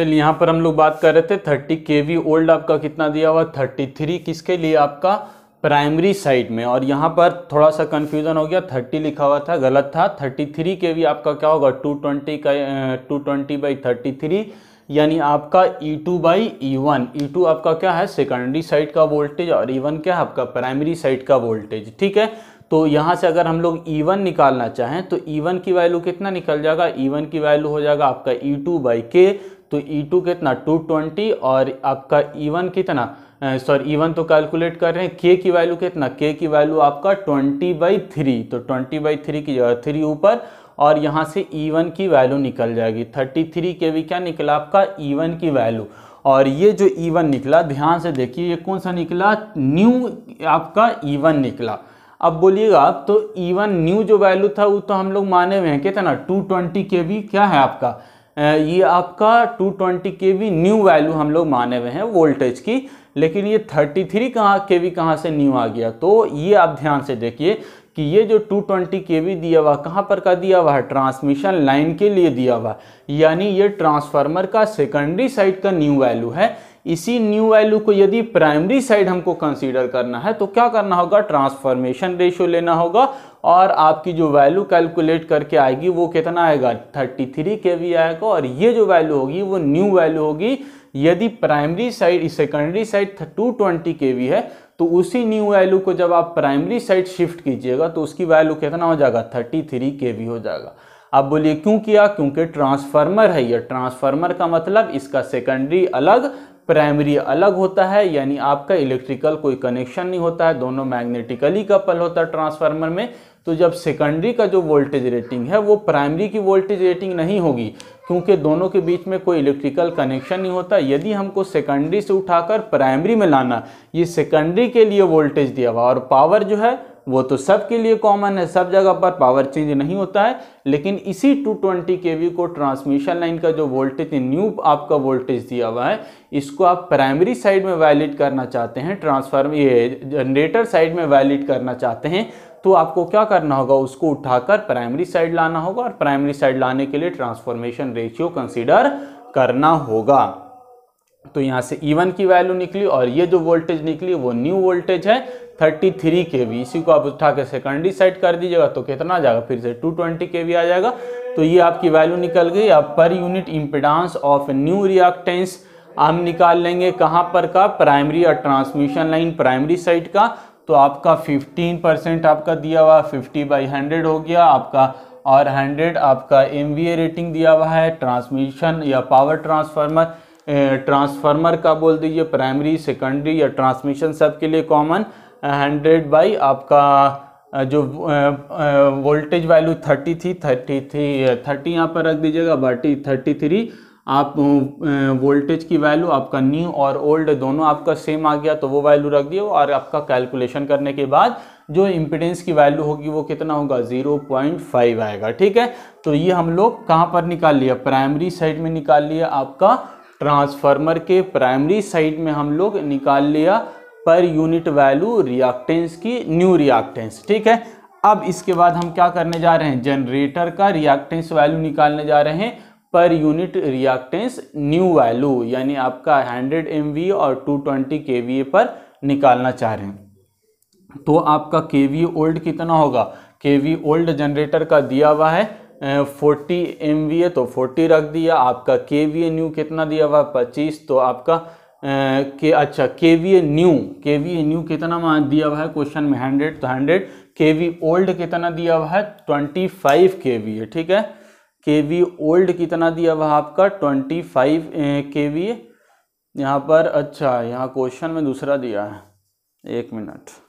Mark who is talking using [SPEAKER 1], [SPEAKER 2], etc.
[SPEAKER 1] चलिए यहाँ पर हम लोग बात कर रहे थे थर्टी के वी ओल्ड आपका कितना दिया हुआ थर्टी थ्री किसके लिए आपका प्राइमरी साइड में और यहाँ पर थोड़ा सा कन्फ्यूज़न हो गया थर्टी लिखा हुआ था गलत था थर्टी थ्री के वी आपका क्या होगा टू ट्वेंटी का two twenty by thirty three यानी आपका E two by E one two आपका क्या है सेकेंडरी साइड का वोल्टेज और ई e क्या है आपका प्राइमरी साइड का वोल्टेज ठीक है तो यहाँ से अगर हम लोग ई e वन निकालना चाहें तो E1 की वैल्यू कितना निकल जाएगा E1 की वैल्यू हो जाएगा आपका ई टू बाई के तो E2 कितना 220 और आपका E1 कितना सॉरी E1 तो कैलकुलेट कर रहे हैं K की वैल्यू कितना K की वैल्यू आपका 20 बाई थ्री तो 20 बाई थ्री की जगह थ्री ऊपर और यहाँ से E1 की वैल्यू निकल जाएगी 33 के भी क्या निकला आपका E1 की वैल्यू और ये जो E1 निकला ध्यान से देखिए ये कौन सा निकला न्यू आपका E1 निकला अब बोलिएगा आप तो E1 न्यू जो वैल्यू था वो तो हम लोग माने हुए हैं कितना 220 के भी क्या है आपका ये आपका 220 twenty K we knew value हम लोग माने हुए हैं वोल्टेज की लेकिन ये 33 थ्री कहाँ के वी कहाँ से न्यू आ गया तो ये आप ध्यान से देखिए कि ये जो 220 ट्वेंटी के वी दिया हुआ कहाँ पर का दिया हुआ है ट्रांसमिशन लाइन के लिए दिया हुआ यानी ये ट्रांसफार्मर का सेकेंडरी साइड का न्यू वैल्यू है इसी न्यू वैल्यू को यदि प्राइमरी साइड हमको कंसीडर करना है तो क्या करना होगा ट्रांसफॉर्मेशन रेशियो लेना होगा और आपकी जो वैल्यू कैलकुलेट करके आएगी वो कितना आएगा 33 थ्री के वी आएगा और ये जो वैल्यू होगी वो न्यू वैल्यू होगी यदि primary side secondary side 220 twenty K V है तो उसी न्यू वैल्यू को जब आप प्राइमरी साइड शिफ्ट कीजिएगा तो उसकी वैल्यू कितना हो जाएगा थर्टी थ्री के वी हो जाएगा आप बोलिए क्यों किया क्योंकि ट्रांसफार्मर है यह ट्रांसफार्मर का मतलब इसका सेकेंडरी अलग प्राइमरी अलग होता है यानी आपका इलेक्ट्रिकल कोई कनेक्शन नहीं होता है दोनों मैग्नेटिकली कपल होता है ट्रांसफार्मर में तो जब सेकेंडरी का जो वोल्टेज रेटिंग है वो प्राइमरी की वोल्टेज रेटिंग नहीं होगी क्योंकि दोनों के बीच में कोई इलेक्ट्रिकल कनेक्शन नहीं होता यदि हमको सेकेंडरी से उठाकर प्राइमरी में लाना ये सेकेंडरी के लिए वोल्टेज दिया हुआ और पावर जो है वो तो सब के लिए कॉमन है सब जगह पर पावर चेंज नहीं होता है लेकिन इसी 220 ट्वेंटी को ट्रांसमिशन लाइन का जो वोल्टेज न्यू आपका वोल्टेज दिया हुआ है इसको आप प्राइमरी साइड में वैलिड करना चाहते हैं ट्रांसफार्म ये जनरेटर साइड में वैलिड करना चाहते हैं तो आपको क्या करना होगा उसको उठाकर प्राइमरी साइड लाना होगा और प्राइमरी साइड लाने के लिए ट्रांसफॉर्मेशन रेशियो कंसिडर करना होगा तो यहाँ से E1 की वैल्यू निकली और ये जो वोल्टेज निकली वो न्यू वोल्टेज है 33 थ्री के वी इसी को आप उठा के सेकेंडरी साइड कर दीजिएगा तो कितना आ जाएगा फिर से 220 ट्वेंटी के वी आ जाएगा तो ये आपकी वैल्यू निकल गई अब per unit impedance of new reactance हम निकाल लेंगे कहाँ पर का प्राइमरी और ट्रांसमिशन लाइन प्राइमरी साइड का तो आपका 15 परसेंट आपका दिया हुआ 50 बाई 100 हो गया आपका और 100 आपका एम रेटिंग दिया हुआ है ट्रांसमिशन या पावर ट्रांसफार्मर ट्रांसफार्मर का बोल दीजिए प्राइमरी सेकेंडरी या ट्रांसमिशन सब के लिए कॉमन हंड्रेड बाई आपका जो वोल्टेज वैल्यू थर्टी थी थर्टी थ्री थर्टी यहाँ पर रख दीजिएगा बाटी थर्टी थ्री आप वोल्टेज की वैल्यू आपका न्यू और ओल्ड दोनों आपका सेम आ गया तो वो वैल्यू रख दिए और आपका कैलकुलेशन करने के बाद जो इम्पिडेंस की वैल्यू होगी वो कितना होगा जीरो पॉइंट फाइव आएगा ठीक है तो ये हम लोग कहाँ पर निकाल लिया प्राइमरी साइड में निकाल लिया आपका ट्रांसफार्मर के प्राइमरी साइड में हम लोग निकाल लिया पर यूनिट वैल्यू रिएक्टेंस की न्यू रिएक्टेंस ठीक है अब इसके बाद हम क्या करने जा रहे हैं जनरेटर का रिएक्टेंस वैल्यू निकालने जा रहे हैं per unit reactance new value यानी आपका 100 एम और 220 के पर निकालना चाह रहे हैं तो आपका के वी ओल्ड कितना होगा के वी ओल्ड जनरेटर का दिया हुआ है फोर्टी एम वी ए तो फोर्टी रख दिया आपका के वी ए न्यू कितना दिया हुआ पच्चीस तो आपका के अच्छा K V A new K V A new कितना दिया हुआ है क्वेश्चन में हंड्रेड तो हंड्रेड के वी ओल्ड कितना दिया हुआ है twenty five K V A ठीक है के वी ओल्ड कितना दिया हुआ आपका twenty five K V A यहाँ पर अच्छा यहाँ क्वेश्चन में दूसरा दिया है एक मिनट